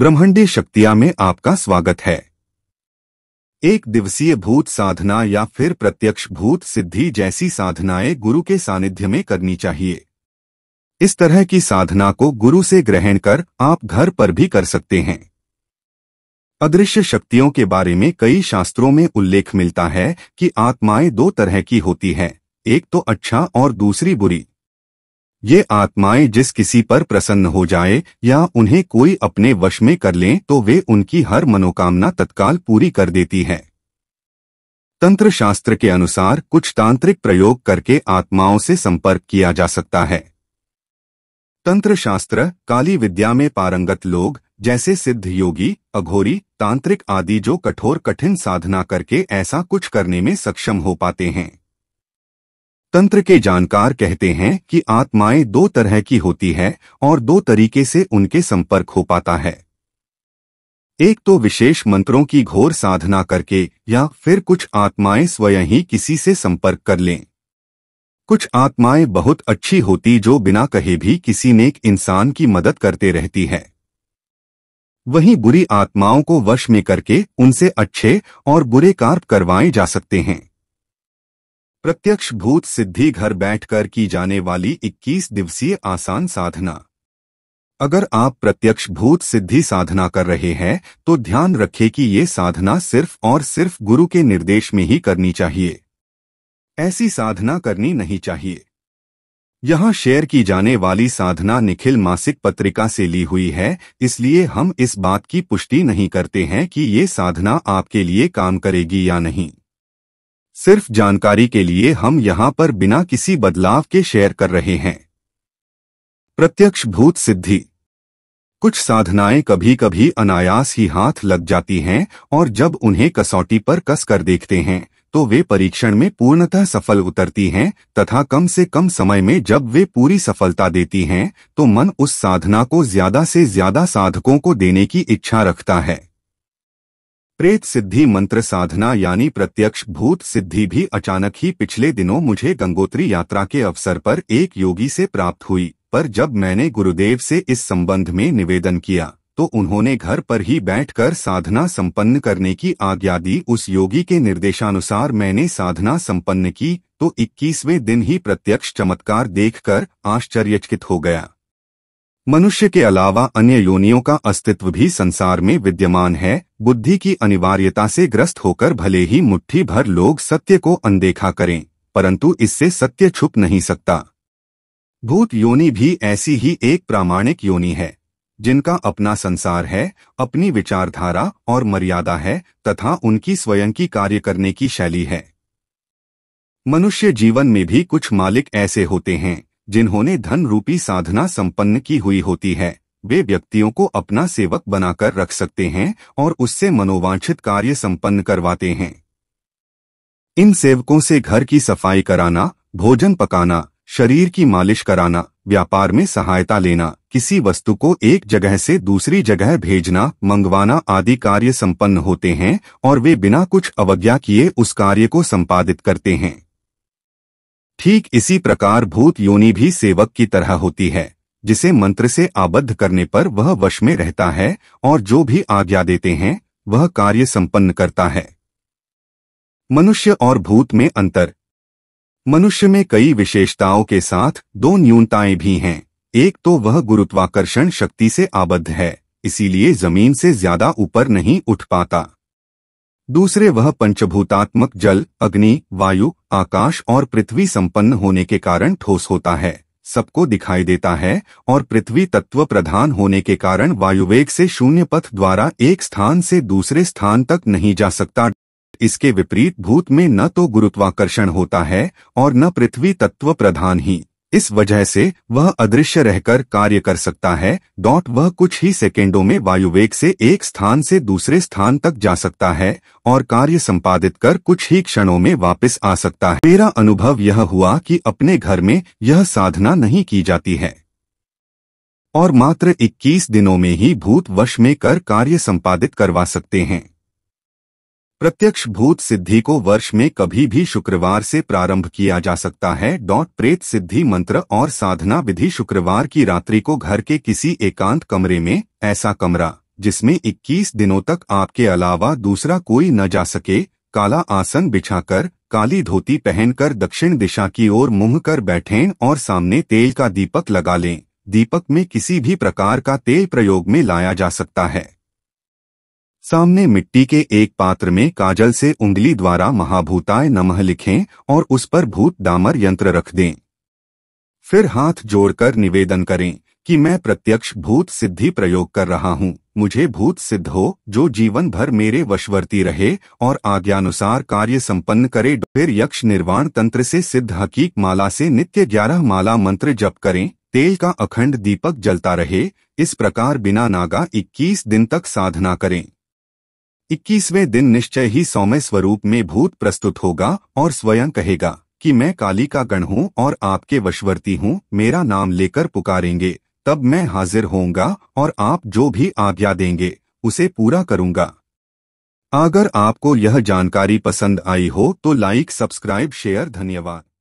ब्रह्मंडी शक्तिया में आपका स्वागत है एक दिवसीय भूत साधना या फिर प्रत्यक्ष भूत सिद्धि जैसी साधनाएं गुरु के सानिध्य में करनी चाहिए इस तरह की साधना को गुरु से ग्रहण कर आप घर पर भी कर सकते हैं अदृश्य शक्तियों के बारे में कई शास्त्रों में उल्लेख मिलता है कि आत्माएं दो तरह की होती हैं एक तो अच्छा और दूसरी बुरी ये आत्माएं जिस किसी पर प्रसन्न हो जाए या उन्हें कोई अपने वश में कर लें तो वे उनकी हर मनोकामना तत्काल पूरी कर देती हैं तंत्र शास्त्र के अनुसार कुछ तांत्रिक प्रयोग करके आत्माओं से संपर्क किया जा सकता है तंत्र शास्त्र काली विद्या में पारंगत लोग जैसे सिद्ध योगी अघोरी तांत्रिक आदि जो कठोर कठिन साधना करके ऐसा कुछ करने में सक्षम हो पाते हैं तंत्र के जानकार कहते हैं कि आत्माएं दो तरह की होती है और दो तरीके से उनके संपर्क हो पाता है एक तो विशेष मंत्रों की घोर साधना करके या फिर कुछ आत्माएं स्वयं ही किसी से संपर्क कर लें कुछ आत्माएं बहुत अच्छी होती जो बिना कहे भी किसी ने एक इंसान की मदद करते रहती है वहीं बुरी आत्माओं को वश में करके उनसे अच्छे और बुरे कार्य करवाए जा सकते हैं प्रत्यक्ष भूत सिद्धि घर बैठकर की जाने वाली 21 दिवसीय आसान साधना अगर आप प्रत्यक्ष भूत सिद्धि साधना कर रहे हैं तो ध्यान रखें कि ये साधना सिर्फ और सिर्फ गुरु के निर्देश में ही करनी चाहिए ऐसी साधना करनी नहीं चाहिए यहाँ शेयर की जाने वाली साधना निखिल मासिक पत्रिका से ली हुई है इसलिए हम इस बात की पुष्टि नहीं करते हैं कि ये साधना आपके लिए काम करेगी या नहीं सिर्फ जानकारी के लिए हम यहाँ पर बिना किसी बदलाव के शेयर कर रहे हैं प्रत्यक्ष भूत सिद्धि कुछ साधनाएं कभी कभी अनायास ही हाथ लग जाती हैं और जब उन्हें कसौटी पर कस कर देखते हैं तो वे परीक्षण में पूर्णतः सफल उतरती हैं तथा कम से कम समय में जब वे पूरी सफलता देती हैं तो मन उस साधना को ज्यादा से ज्यादा साधकों को देने की इच्छा रखता है प्रेत सिद्धि मंत्र साधना यानी प्रत्यक्ष भूत सिद्धि भी अचानक ही पिछले दिनों मुझे गंगोत्री यात्रा के अवसर पर एक योगी से प्राप्त हुई पर जब मैंने गुरुदेव से इस संबंध में निवेदन किया तो उन्होंने घर पर ही बैठकर साधना संपन्न करने की आज्ञा दी उस योगी के निर्देशानुसार मैंने साधना संपन्न की तो 21वें दिन ही प्रत्यक्ष चमत्कार देखकर आश्चर्यचकित हो गया मनुष्य के अलावा अन्य योनियों का अस्तित्व भी संसार में विद्यमान है बुद्धि की अनिवार्यता से ग्रस्त होकर भले ही मुट्ठी भर लोग सत्य को अनदेखा करें परंतु इससे सत्य छुप नहीं सकता भूत योनि भी ऐसी ही एक प्रामाणिक योनि है जिनका अपना संसार है अपनी विचारधारा और मर्यादा है तथा उनकी स्वयं की कार्य करने की शैली है मनुष्य जीवन में भी कुछ मालिक ऐसे होते हैं जिन्होंने धन रूपी साधना संपन्न की हुई होती है वे व्यक्तियों को अपना सेवक बनाकर रख सकते हैं और उससे मनोवांछित कार्य संपन्न करवाते हैं इन सेवकों से घर की सफाई कराना भोजन पकाना शरीर की मालिश कराना व्यापार में सहायता लेना किसी वस्तु को एक जगह से दूसरी जगह भेजना मंगवाना आदि कार्य संपन्न होते हैं और वे बिना कुछ अवज्ञा किए उस कार्य को संपादित करते हैं ठीक इसी प्रकार भूत योनि भी सेवक की तरह होती है जिसे मंत्र से आबद्ध करने पर वह वश में रहता है और जो भी आज्ञा देते हैं वह कार्य संपन्न करता है मनुष्य और भूत में अंतर मनुष्य में कई विशेषताओं के साथ दो न्यूनताएं भी हैं एक तो वह गुरुत्वाकर्षण शक्ति से आबद्ध है इसीलिए जमीन से ज्यादा ऊपर नहीं उठ पाता दूसरे वह पंचभूतात्मक जल अग्नि वायु आकाश और पृथ्वी संपन्न होने के कारण ठोस होता है सबको दिखाई देता है और पृथ्वी तत्व प्रधान होने के कारण वायुवेग से शून्य पथ द्वारा एक स्थान से दूसरे स्थान तक नहीं जा सकता इसके विपरीत भूत में न तो गुरुत्वाकर्षण होता है और न पृथ्वी तत्व प्रधान ही इस वजह से वह अदृश्य रहकर कार्य कर सकता है डॉट वह कुछ ही सेकेंडों में वायुवेग से एक स्थान से दूसरे स्थान तक जा सकता है और कार्य संपादित कर कुछ ही क्षणों में वापस आ सकता है मेरा अनुभव यह हुआ कि अपने घर में यह साधना नहीं की जाती है और मात्र 21 दिनों में ही भूत वश में कर कार्य संपादित करवा सकते हैं प्रत्यक्ष भूत सिद्धि को वर्ष में कभी भी शुक्रवार से प्रारंभ किया जा सकता है डॉट प्रेत सिद्धि मंत्र और साधना विधि शुक्रवार की रात्रि को घर के किसी एकांत कमरे में ऐसा कमरा जिसमें 21 दिनों तक आपके अलावा दूसरा कोई न जा सके काला आसन बिछाकर काली धोती पहनकर दक्षिण दिशा की ओर मुंह कर बैठें और सामने तेल का दीपक लगा लें दीपक में किसी भी प्रकार का तेल प्रयोग में लाया जा सकता है सामने मिट्टी के एक पात्र में काजल से उंगली द्वारा महाभूताय नमः लिखें और उस पर भूत दामर यंत्र रख दें फिर हाथ जोड़कर निवेदन करें कि मैं प्रत्यक्ष भूत सिद्धि प्रयोग कर रहा हूँ मुझे भूत सिद्ध हो जो जीवन भर मेरे वशवर्ती रहे और आज्ञानुसार कार्य संपन्न करे फिर यक्ष निर्वाण तंत्र से सिद्ध हकीक माला से नित्य ग्यारह माला मंत्र जप करें तेल का अखंड दीपक जलता रहे इस प्रकार बिना नागा 21 दिन तक साधना करें इक्कीसवें दिन निश्चय ही सौम्य स्वरूप में भूत प्रस्तुत होगा और स्वयं कहेगा कि मैं काली का गण हूँ और आपके वशवर्ती हूँ मेरा नाम लेकर पुकारेंगे तब मैं हाजिर होऊंगा और आप जो भी आज्ञा देंगे उसे पूरा करूंगा अगर आपको यह जानकारी पसंद आई हो तो लाइक सब्सक्राइब शेयर धन्यवाद